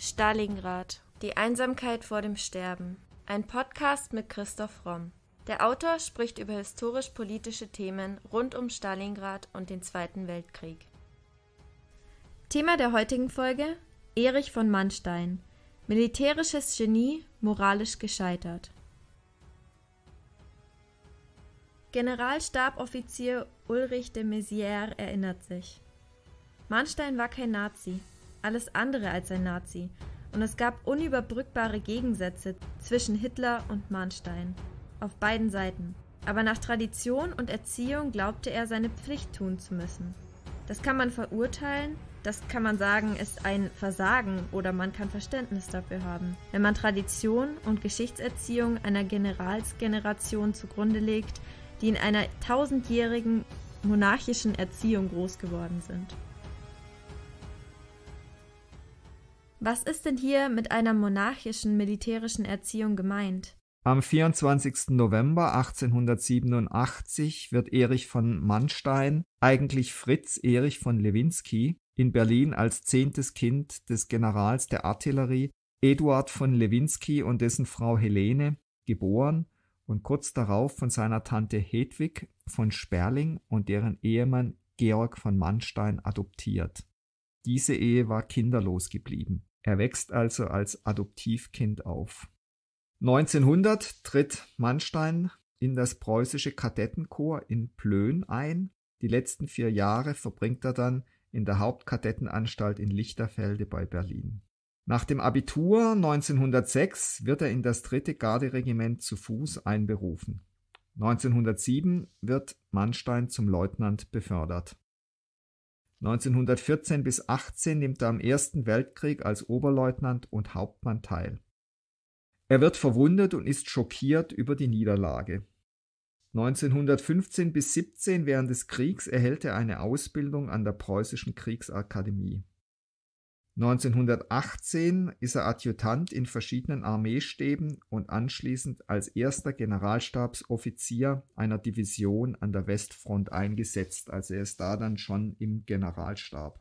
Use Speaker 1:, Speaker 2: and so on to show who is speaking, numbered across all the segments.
Speaker 1: Stalingrad. Die Einsamkeit vor dem Sterben. Ein Podcast mit Christoph Romm. Der Autor spricht über historisch-politische Themen rund um Stalingrad und den Zweiten Weltkrieg. Thema der heutigen Folge: Erich von Mannstein. Militärisches Genie, moralisch gescheitert. Generalstaboffizier Ulrich de Maizière erinnert sich. Mannstein war kein Nazi, alles andere als ein Nazi, und es gab unüberbrückbare Gegensätze zwischen Hitler und Mahnstein, auf beiden Seiten. Aber nach Tradition und Erziehung glaubte er, seine Pflicht tun zu müssen. Das kann man verurteilen, das kann man sagen, ist ein Versagen oder man kann Verständnis dafür haben. Wenn man Tradition und Geschichtserziehung einer Generalsgeneration zugrunde legt, die in einer tausendjährigen monarchischen Erziehung groß geworden sind. Was ist denn hier mit einer monarchischen militärischen Erziehung gemeint?
Speaker 2: Am 24. November 1887 wird Erich von Mannstein, eigentlich Fritz Erich von Lewinsky, in Berlin als zehntes Kind des Generals der Artillerie Eduard von Lewinsky und dessen Frau Helene geboren und kurz darauf von seiner Tante Hedwig von Sperling und deren Ehemann Georg von Mannstein adoptiert. Diese Ehe war kinderlos geblieben. Er wächst also als Adoptivkind auf. 1900 tritt Mannstein in das preußische Kadettenkorps in Plön ein. Die letzten vier Jahre verbringt er dann in der Hauptkadettenanstalt in Lichterfelde bei Berlin. Nach dem Abitur 1906 wird er in das dritte Garderegiment zu Fuß einberufen. 1907 wird Mannstein zum Leutnant befördert. 1914 bis 18 nimmt er am Ersten Weltkrieg als Oberleutnant und Hauptmann teil. Er wird verwundet und ist schockiert über die Niederlage. 1915 bis 17 während des Kriegs erhält er eine Ausbildung an der Preußischen Kriegsakademie 1918 ist er Adjutant in verschiedenen Armeestäben und anschließend als erster Generalstabsoffizier einer Division an der Westfront eingesetzt. Also er ist da dann schon im Generalstab.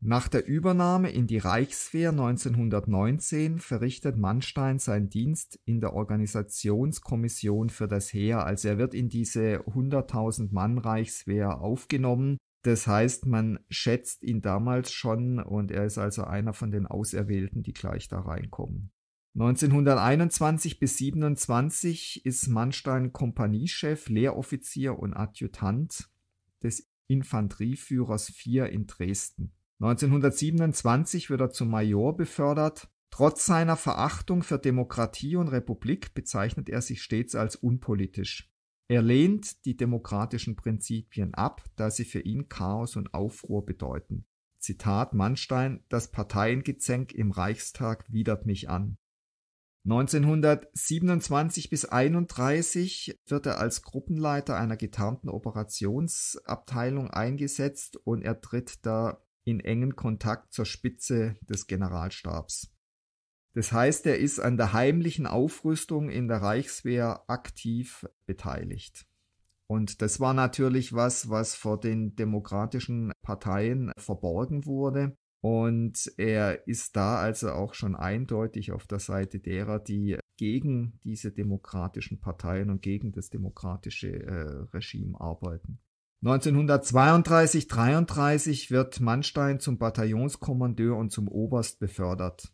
Speaker 2: Nach der Übernahme in die Reichswehr 1919 verrichtet Mannstein seinen Dienst in der Organisationskommission für das Heer. Also er wird in diese 100.000 Mann Reichswehr aufgenommen das heißt, man schätzt ihn damals schon und er ist also einer von den Auserwählten, die gleich da reinkommen. 1921 bis 27 ist Mannstein Kompaniechef, Lehroffizier und Adjutant des Infanterieführers 4 in Dresden. 1927 wird er zum Major befördert. Trotz seiner Verachtung für Demokratie und Republik bezeichnet er sich stets als unpolitisch. Er lehnt die demokratischen Prinzipien ab, da sie für ihn Chaos und Aufruhr bedeuten. Zitat Mannstein, das Parteiengezänk im Reichstag widert mich an. 1927 bis 31 wird er als Gruppenleiter einer getarnten Operationsabteilung eingesetzt und er tritt da in engen Kontakt zur Spitze des Generalstabs. Das heißt, er ist an der heimlichen Aufrüstung in der Reichswehr aktiv beteiligt. Und das war natürlich was, was vor den demokratischen Parteien verborgen wurde. Und er ist da also auch schon eindeutig auf der Seite derer, die gegen diese demokratischen Parteien und gegen das demokratische äh, Regime arbeiten. 1932, 33 wird Mannstein zum Bataillonskommandeur und zum Oberst befördert.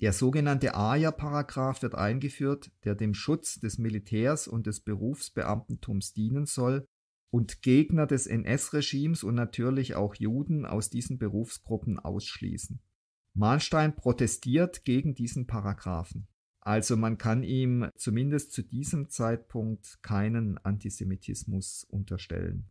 Speaker 2: Der sogenannte Aja-Paragraph wird eingeführt, der dem Schutz des Militärs und des Berufsbeamtentums dienen soll und Gegner des NS-Regimes und natürlich auch Juden aus diesen Berufsgruppen ausschließen. Mahnstein protestiert gegen diesen Paragraphen. Also man kann ihm zumindest zu diesem Zeitpunkt keinen Antisemitismus unterstellen.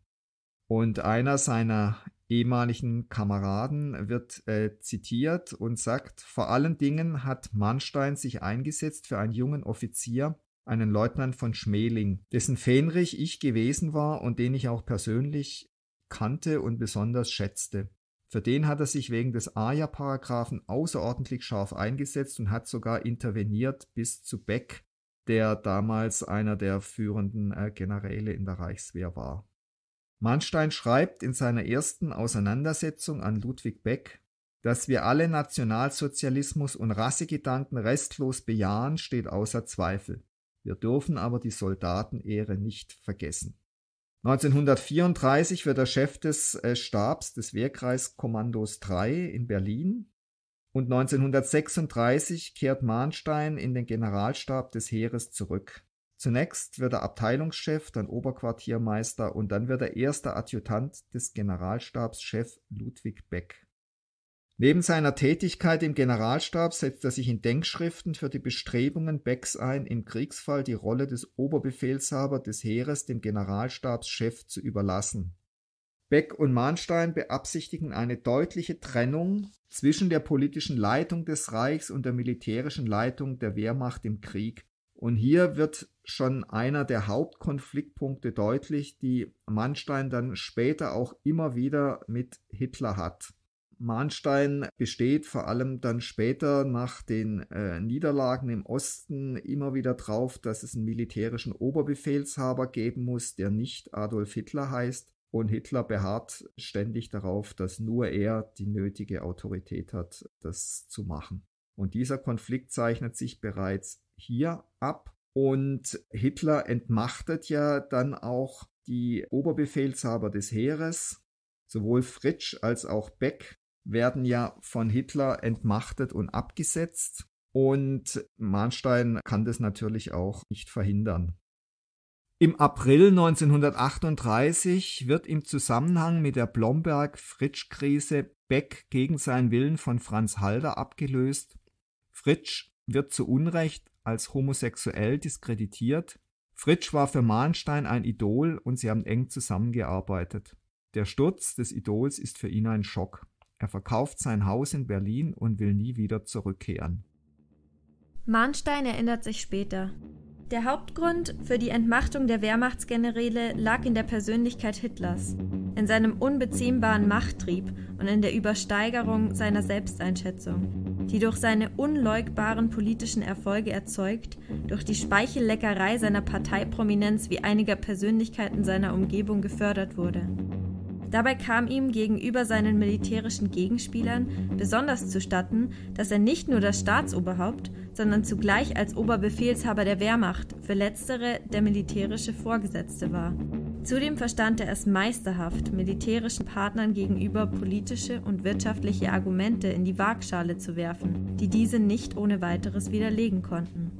Speaker 2: Und einer seiner ehemaligen Kameraden wird äh, zitiert und sagt, vor allen Dingen hat Manstein sich eingesetzt für einen jungen Offizier, einen Leutnant von Schmeling, dessen Fähnrich ich gewesen war und den ich auch persönlich kannte und besonders schätzte. Für den hat er sich wegen des Aja-Paragraphen außerordentlich scharf eingesetzt und hat sogar interveniert bis zu Beck, der damals einer der führenden äh, Generäle in der Reichswehr war. Manstein schreibt in seiner ersten Auseinandersetzung an Ludwig Beck, dass wir alle Nationalsozialismus und Rassegedanken restlos bejahen, steht außer Zweifel. Wir dürfen aber die Soldatenehre nicht vergessen. 1934 wird er Chef des äh, Stabs des Wehrkreiskommandos 3 in Berlin und 1936 kehrt Mahnstein in den Generalstab des Heeres zurück. Zunächst wird er Abteilungschef, dann Oberquartiermeister und dann wird er erster Adjutant des Generalstabschef Ludwig Beck. Neben seiner Tätigkeit im Generalstab setzt er sich in Denkschriften für die Bestrebungen Becks ein, im Kriegsfall die Rolle des Oberbefehlshaber des Heeres dem Generalstabschef zu überlassen. Beck und Mahnstein beabsichtigen eine deutliche Trennung zwischen der politischen Leitung des Reichs und der militärischen Leitung der Wehrmacht im Krieg. Und hier wird schon einer der Hauptkonfliktpunkte deutlich, die Manstein dann später auch immer wieder mit Hitler hat. Manstein besteht vor allem dann später nach den äh, Niederlagen im Osten immer wieder drauf, dass es einen militärischen Oberbefehlshaber geben muss, der nicht Adolf Hitler heißt. Und Hitler beharrt ständig darauf, dass nur er die nötige Autorität hat, das zu machen. Und dieser Konflikt zeichnet sich bereits hier ab. Und Hitler entmachtet ja dann auch die Oberbefehlshaber des Heeres. Sowohl Fritsch als auch Beck werden ja von Hitler entmachtet und abgesetzt. Und Mahnstein kann das natürlich auch nicht verhindern. Im April 1938 wird im Zusammenhang mit der Blomberg-Fritsch-Krise Beck gegen seinen Willen von Franz Halder abgelöst Fritsch wird zu Unrecht als homosexuell diskreditiert. Fritsch war für Mahnstein ein Idol und sie haben eng zusammengearbeitet. Der Sturz des Idols ist für ihn ein Schock. Er verkauft sein Haus in Berlin und will nie wieder zurückkehren.
Speaker 1: Mahnstein erinnert sich später. Der Hauptgrund für die Entmachtung der Wehrmachtsgeneräle lag in der Persönlichkeit Hitlers, in seinem unbeziehbaren Machttrieb und in der Übersteigerung seiner Selbsteinschätzung die durch seine unleugbaren politischen Erfolge erzeugt, durch die Speichelleckerei seiner Parteiprominenz wie einiger Persönlichkeiten seiner Umgebung gefördert wurde. Dabei kam ihm gegenüber seinen militärischen Gegenspielern besonders zustatten, dass er nicht nur das Staatsoberhaupt, sondern zugleich als Oberbefehlshaber der Wehrmacht, für letztere der militärische Vorgesetzte war. Zudem verstand er es meisterhaft, militärischen Partnern gegenüber politische und wirtschaftliche Argumente in die Waagschale zu werfen, die diese nicht ohne weiteres widerlegen konnten.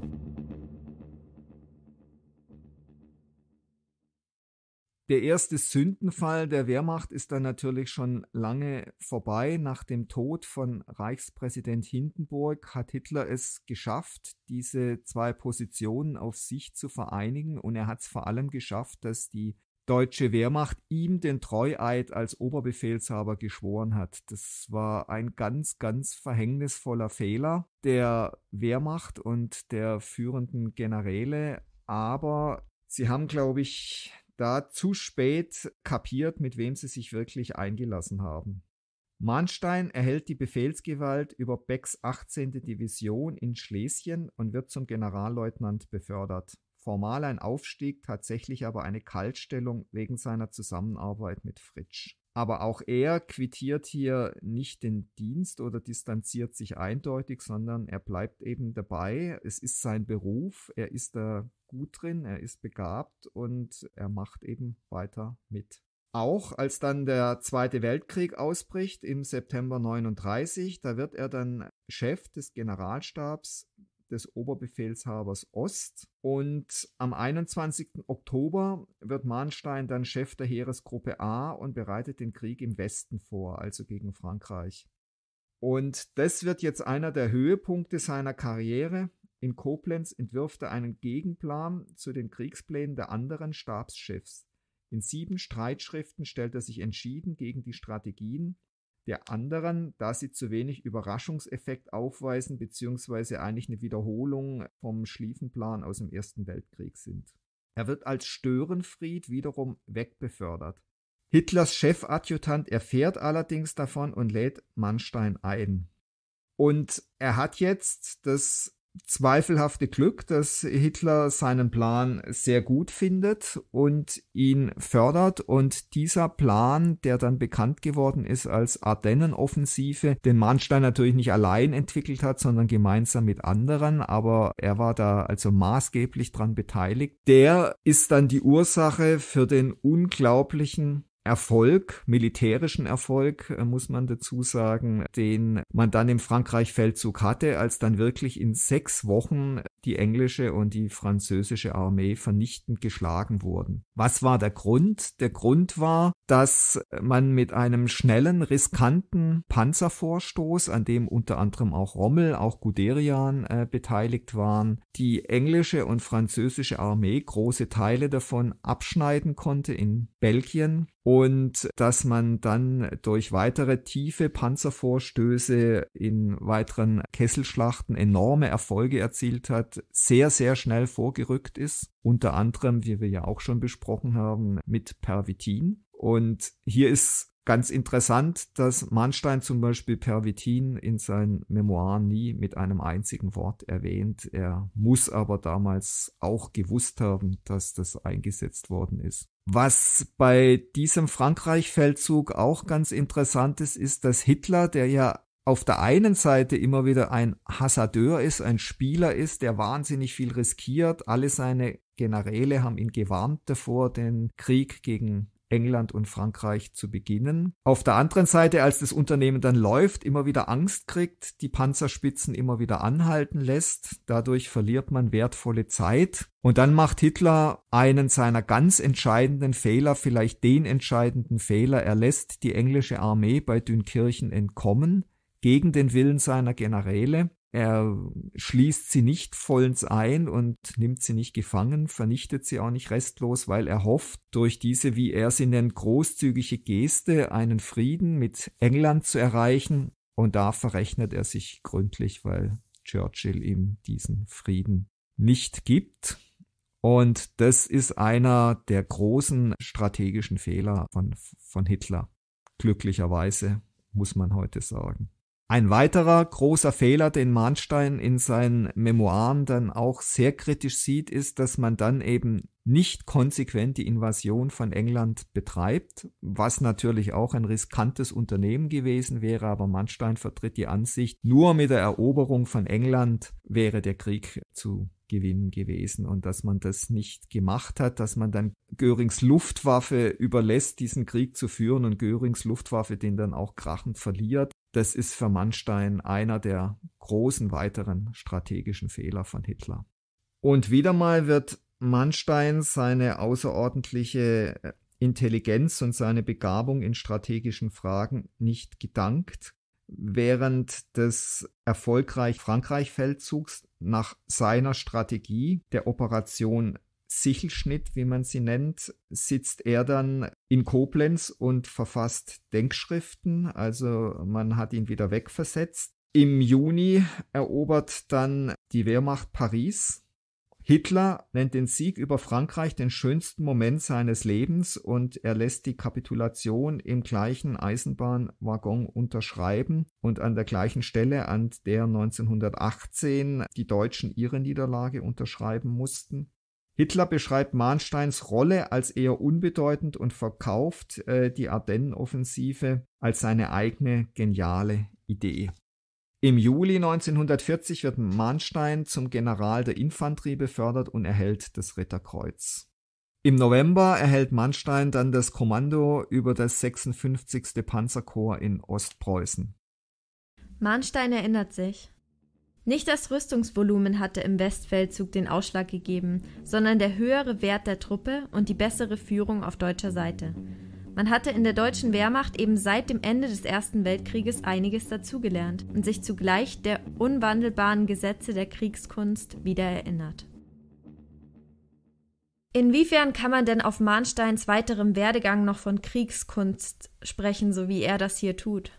Speaker 2: Der erste Sündenfall der Wehrmacht ist dann natürlich schon lange vorbei. Nach dem Tod von Reichspräsident Hindenburg hat Hitler es geschafft, diese zwei Positionen auf sich zu vereinigen und er hat es vor allem geschafft, dass die deutsche Wehrmacht ihm den Treueid als Oberbefehlshaber geschworen hat. Das war ein ganz, ganz verhängnisvoller Fehler der Wehrmacht und der führenden Generäle. Aber sie haben, glaube ich, da zu spät kapiert, mit wem sie sich wirklich eingelassen haben. Mahnstein erhält die Befehlsgewalt über Becks 18. Division in Schlesien und wird zum Generalleutnant befördert formal ein Aufstieg, tatsächlich aber eine Kaltstellung wegen seiner Zusammenarbeit mit Fritsch. Aber auch er quittiert hier nicht den Dienst oder distanziert sich eindeutig, sondern er bleibt eben dabei. Es ist sein Beruf, er ist da gut drin, er ist begabt und er macht eben weiter mit. Auch als dann der Zweite Weltkrieg ausbricht im September 39, da wird er dann Chef des Generalstabs des Oberbefehlshabers Ost. Und am 21. Oktober wird Mahnstein dann Chef der Heeresgruppe A und bereitet den Krieg im Westen vor, also gegen Frankreich. Und das wird jetzt einer der Höhepunkte seiner Karriere. In Koblenz entwirft er einen Gegenplan zu den Kriegsplänen der anderen Stabschefs. In sieben Streitschriften stellt er sich entschieden gegen die Strategien der anderen, da sie zu wenig Überraschungseffekt aufweisen, beziehungsweise eigentlich eine Wiederholung vom Schlieffenplan aus dem Ersten Weltkrieg sind. Er wird als Störenfried wiederum wegbefördert. Hitlers Chefadjutant erfährt allerdings davon und lädt Mannstein ein. Und er hat jetzt das zweifelhafte Glück, dass Hitler seinen Plan sehr gut findet und ihn fördert und dieser Plan, der dann bekannt geworden ist als Ardennenoffensive, den Manstein natürlich nicht allein entwickelt hat, sondern gemeinsam mit anderen, aber er war da also maßgeblich dran beteiligt. Der ist dann die Ursache für den unglaublichen Erfolg, militärischen Erfolg, äh, muss man dazu sagen, den man dann im Frankreich-Feldzug hatte, als dann wirklich in sechs Wochen die englische und die französische Armee vernichtend geschlagen wurden. Was war der Grund? Der Grund war, dass man mit einem schnellen, riskanten Panzervorstoß, an dem unter anderem auch Rommel, auch Guderian äh, beteiligt waren, die englische und französische Armee große Teile davon abschneiden konnte in Belgien und dass man dann durch weitere tiefe Panzervorstöße in weiteren Kesselschlachten enorme Erfolge erzielt hat, sehr, sehr schnell vorgerückt ist, unter anderem, wie wir ja auch schon besprochen haben, mit Pervitin. Und hier ist Ganz interessant, dass Manstein zum Beispiel Pervitin in seinen Memoiren nie mit einem einzigen Wort erwähnt. Er muss aber damals auch gewusst haben, dass das eingesetzt worden ist. Was bei diesem Frankreich-Feldzug auch ganz interessant ist, ist, dass Hitler, der ja auf der einen Seite immer wieder ein Hassadeur ist, ein Spieler ist, der wahnsinnig viel riskiert. Alle seine Generäle haben ihn gewarnt davor, den Krieg gegen England und Frankreich zu beginnen. Auf der anderen Seite, als das Unternehmen dann läuft, immer wieder Angst kriegt, die Panzerspitzen immer wieder anhalten lässt. Dadurch verliert man wertvolle Zeit. Und dann macht Hitler einen seiner ganz entscheidenden Fehler, vielleicht den entscheidenden Fehler. Er lässt die englische Armee bei Dünkirchen entkommen gegen den Willen seiner Generäle. Er schließt sie nicht vollends ein und nimmt sie nicht gefangen, vernichtet sie auch nicht restlos, weil er hofft, durch diese, wie er sie nennt, großzügige Geste einen Frieden mit England zu erreichen. Und da verrechnet er sich gründlich, weil Churchill ihm diesen Frieden nicht gibt. Und das ist einer der großen strategischen Fehler von, von Hitler. Glücklicherweise muss man heute sagen. Ein weiterer großer Fehler, den Mahnstein in seinen Memoiren dann auch sehr kritisch sieht, ist, dass man dann eben nicht konsequent die Invasion von England betreibt, was natürlich auch ein riskantes Unternehmen gewesen wäre, aber Mahnstein vertritt die Ansicht, nur mit der Eroberung von England wäre der Krieg zu gewinnen gewesen und dass man das nicht gemacht hat, dass man dann Görings Luftwaffe überlässt, diesen Krieg zu führen und Görings Luftwaffe den dann auch krachend verliert. Das ist für Mannstein einer der großen weiteren strategischen Fehler von Hitler. Und wieder mal wird Mannstein seine außerordentliche äh, Intelligenz und seine Begabung in strategischen Fragen nicht gedankt. Während des erfolgreich Frankreich-Feldzugs nach seiner Strategie der Operation Sichelschnitt, wie man sie nennt, sitzt er dann in Koblenz und verfasst Denkschriften. Also man hat ihn wieder wegversetzt. Im Juni erobert dann die Wehrmacht Paris. Hitler nennt den Sieg über Frankreich den schönsten Moment seines Lebens und er lässt die Kapitulation im gleichen Eisenbahnwaggon unterschreiben und an der gleichen Stelle, an der 1918 die Deutschen ihre Niederlage unterschreiben mussten. Hitler beschreibt Mahnsteins Rolle als eher unbedeutend und verkauft äh, die Ardennenoffensive als seine eigene geniale Idee. Im Juli 1940 wird Mahnstein zum General der Infanterie befördert und erhält das Ritterkreuz. Im November erhält Mahnstein dann das Kommando über das 56. Panzerkorps in Ostpreußen.
Speaker 1: Mahnstein erinnert sich. Nicht das Rüstungsvolumen hatte im Westfeldzug den Ausschlag gegeben, sondern der höhere Wert der Truppe und die bessere Führung auf deutscher Seite. Man hatte in der deutschen Wehrmacht eben seit dem Ende des Ersten Weltkrieges einiges dazugelernt und sich zugleich der unwandelbaren Gesetze der Kriegskunst wieder erinnert. Inwiefern kann man denn auf Mahnsteins weiterem Werdegang noch von Kriegskunst sprechen, so wie er das hier tut?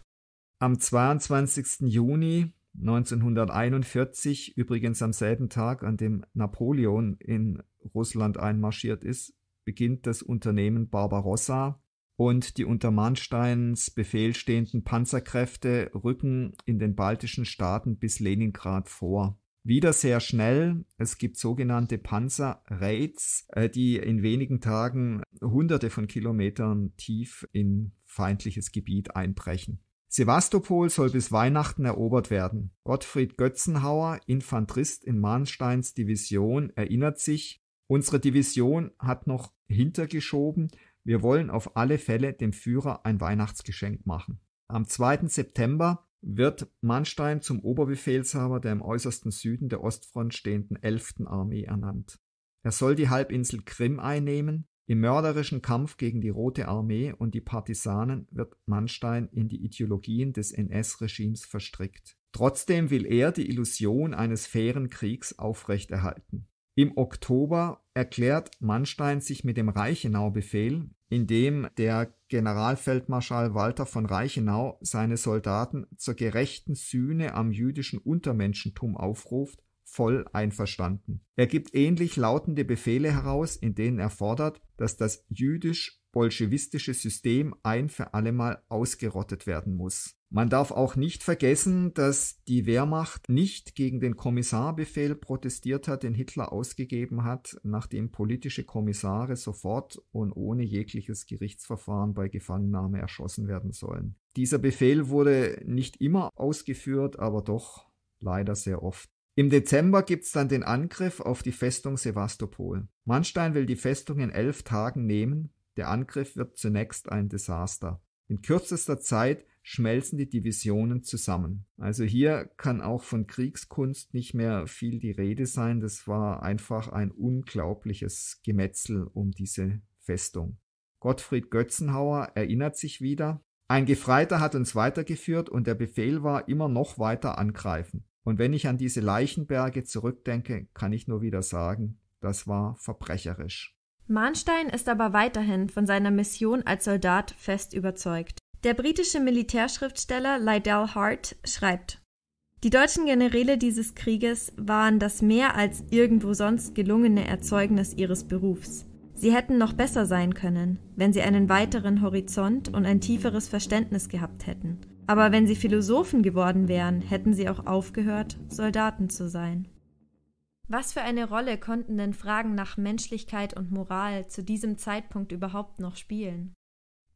Speaker 2: Am 22. Juni 1941, übrigens am selben Tag, an dem Napoleon in Russland einmarschiert ist, beginnt das Unternehmen Barbarossa und die unter Mansteins Befehl stehenden Panzerkräfte rücken in den baltischen Staaten bis Leningrad vor. Wieder sehr schnell. Es gibt sogenannte Panzerraids, äh, die in wenigen Tagen hunderte von Kilometern tief in feindliches Gebiet einbrechen. Sevastopol soll bis Weihnachten erobert werden. Gottfried Götzenhauer, Infanterist in Mahnsteins Division, erinnert sich, unsere Division hat noch hintergeschoben, wir wollen auf alle Fälle dem Führer ein Weihnachtsgeschenk machen. Am 2. September wird Mahnstein zum Oberbefehlshaber der im äußersten Süden der Ostfront stehenden 11. Armee ernannt. Er soll die Halbinsel Krim einnehmen, im mörderischen Kampf gegen die Rote Armee und die Partisanen wird Manstein in die Ideologien des NS-Regimes verstrickt. Trotzdem will er die Illusion eines fairen Kriegs aufrechterhalten. Im Oktober erklärt Manstein sich mit dem Reichenau-Befehl, in dem der Generalfeldmarschall Walter von Reichenau seine Soldaten zur gerechten Sühne am jüdischen Untermenschentum aufruft voll einverstanden. Er gibt ähnlich lautende Befehle heraus, in denen er fordert, dass das jüdisch-bolschewistische System ein für allemal ausgerottet werden muss. Man darf auch nicht vergessen, dass die Wehrmacht nicht gegen den Kommissarbefehl protestiert hat, den Hitler ausgegeben hat, nachdem politische Kommissare sofort und ohne jegliches Gerichtsverfahren bei Gefangennahme erschossen werden sollen. Dieser Befehl wurde nicht immer ausgeführt, aber doch leider sehr oft. Im Dezember gibt es dann den Angriff auf die Festung Sevastopol. Manstein will die Festung in elf Tagen nehmen. Der Angriff wird zunächst ein Desaster. In kürzester Zeit schmelzen die Divisionen zusammen. Also hier kann auch von Kriegskunst nicht mehr viel die Rede sein. Das war einfach ein unglaubliches Gemetzel um diese Festung. Gottfried Götzenhauer erinnert sich wieder. Ein Gefreiter hat uns weitergeführt und der Befehl war immer noch weiter angreifen. Und wenn ich an diese Leichenberge zurückdenke, kann ich nur wieder sagen, das war verbrecherisch.
Speaker 1: Mahnstein ist aber weiterhin von seiner Mission als Soldat fest überzeugt. Der britische Militärschriftsteller Lydell Hart schreibt Die deutschen Generäle dieses Krieges waren das mehr als irgendwo sonst gelungene Erzeugnis ihres Berufs. Sie hätten noch besser sein können, wenn sie einen weiteren Horizont und ein tieferes Verständnis gehabt hätten. Aber wenn sie Philosophen geworden wären, hätten sie auch aufgehört, Soldaten zu sein. Was für eine Rolle konnten denn Fragen nach Menschlichkeit und Moral zu diesem Zeitpunkt überhaupt noch spielen?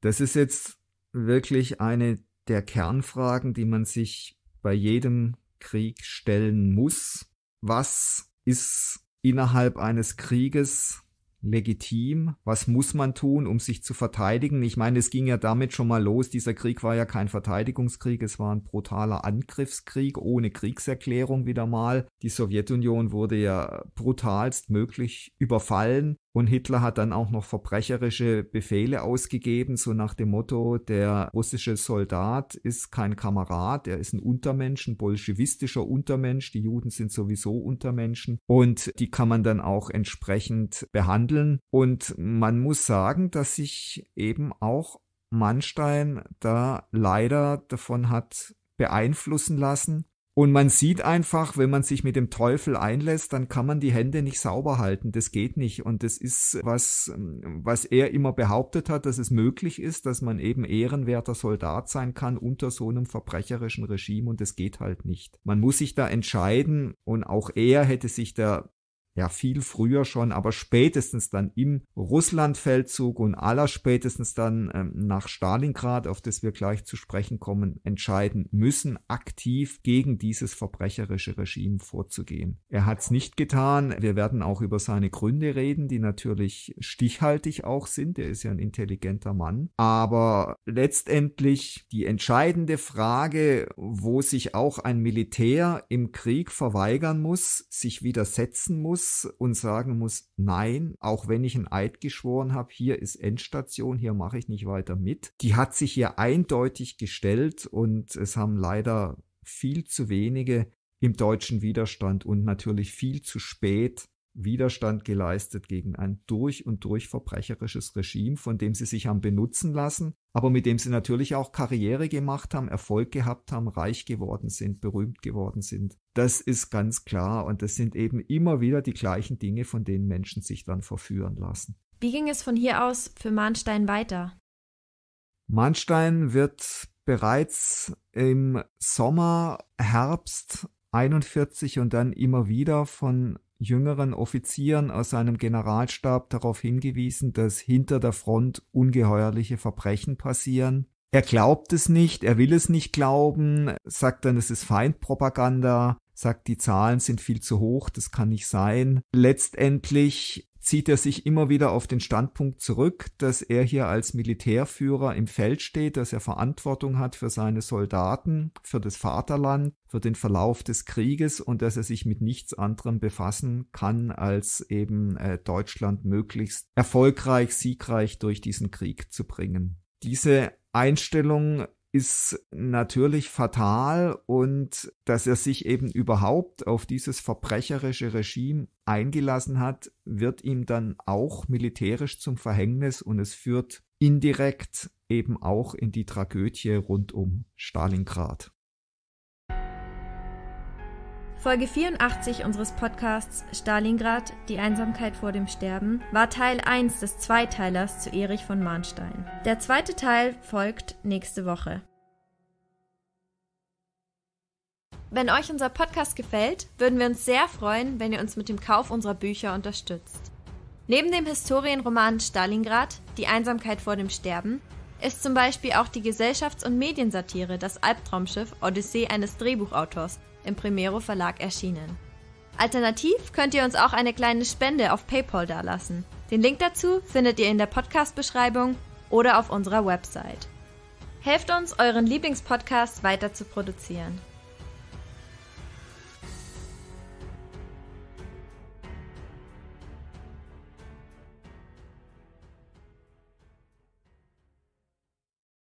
Speaker 2: Das ist jetzt wirklich eine der Kernfragen, die man sich bei jedem Krieg stellen muss. Was ist innerhalb eines Krieges legitim? Was muss man tun, um sich zu verteidigen? Ich meine, es ging ja damit schon mal los. Dieser Krieg war ja kein Verteidigungskrieg, es war ein brutaler Angriffskrieg ohne Kriegserklärung wieder mal. Die Sowjetunion wurde ja brutalst möglich überfallen. Und Hitler hat dann auch noch verbrecherische Befehle ausgegeben, so nach dem Motto, der russische Soldat ist kein Kamerad, er ist ein Untermensch, ein bolschewistischer Untermensch, die Juden sind sowieso Untermenschen und die kann man dann auch entsprechend behandeln. Und man muss sagen, dass sich eben auch Mannstein da leider davon hat beeinflussen lassen und man sieht einfach, wenn man sich mit dem Teufel einlässt, dann kann man die Hände nicht sauber halten. Das geht nicht. Und das ist was, was er immer behauptet hat, dass es möglich ist, dass man eben ehrenwerter Soldat sein kann unter so einem verbrecherischen Regime. Und das geht halt nicht. Man muss sich da entscheiden. Und auch er hätte sich da ja viel früher schon, aber spätestens dann im Russlandfeldzug und aller spätestens dann ähm, nach Stalingrad, auf das wir gleich zu sprechen kommen, entscheiden müssen, aktiv gegen dieses verbrecherische Regime vorzugehen. Er hat es nicht getan. Wir werden auch über seine Gründe reden, die natürlich stichhaltig auch sind. Er ist ja ein intelligenter Mann. Aber letztendlich die entscheidende Frage, wo sich auch ein Militär im Krieg verweigern muss, sich widersetzen muss, muss und sagen muss, nein, auch wenn ich einen Eid geschworen habe, hier ist Endstation, hier mache ich nicht weiter mit. Die hat sich hier eindeutig gestellt und es haben leider viel zu wenige im deutschen Widerstand und natürlich viel zu spät Widerstand geleistet gegen ein durch und durch verbrecherisches Regime, von dem sie sich haben benutzen lassen, aber mit dem sie natürlich auch Karriere gemacht haben, Erfolg gehabt haben, reich geworden sind, berühmt geworden sind. Das ist ganz klar und das sind eben immer wieder die gleichen Dinge, von denen Menschen sich dann verführen lassen.
Speaker 1: Wie ging es von hier aus für Mahnstein weiter?
Speaker 2: Mahnstein wird bereits im Sommer, Herbst 41 und dann immer wieder von jüngeren Offizieren aus seinem Generalstab darauf hingewiesen, dass hinter der Front ungeheuerliche Verbrechen passieren. Er glaubt es nicht, er will es nicht glauben, sagt dann, es ist Feindpropaganda, sagt, die Zahlen sind viel zu hoch, das kann nicht sein. Letztendlich zieht er sich immer wieder auf den Standpunkt zurück, dass er hier als Militärführer im Feld steht, dass er Verantwortung hat für seine Soldaten, für das Vaterland, für den Verlauf des Krieges und dass er sich mit nichts anderem befassen kann, als eben äh, Deutschland möglichst erfolgreich, siegreich durch diesen Krieg zu bringen. Diese Einstellung ist natürlich fatal und dass er sich eben überhaupt auf dieses verbrecherische Regime eingelassen hat, wird ihm dann auch militärisch zum Verhängnis und es führt indirekt eben auch in die Tragödie rund um
Speaker 1: Stalingrad. Folge 84 unseres Podcasts Stalingrad, die Einsamkeit vor dem Sterben, war Teil 1 des Zweiteilers zu Erich von Marnstein. Der zweite Teil folgt nächste Woche. Wenn euch unser Podcast gefällt, würden wir uns sehr freuen, wenn ihr uns mit dem Kauf unserer Bücher unterstützt. Neben dem Historienroman Stalingrad, Die Einsamkeit vor dem Sterben, ist zum Beispiel auch die Gesellschafts- und Mediensatire Das Albtraumschiff Odyssee eines Drehbuchautors im Primero Verlag erschienen. Alternativ könnt ihr uns auch eine kleine Spende auf PayPal dalassen. Den Link dazu findet ihr in der Podcast-Beschreibung oder auf unserer Website. Helft uns, euren Lieblingspodcast weiter zu produzieren.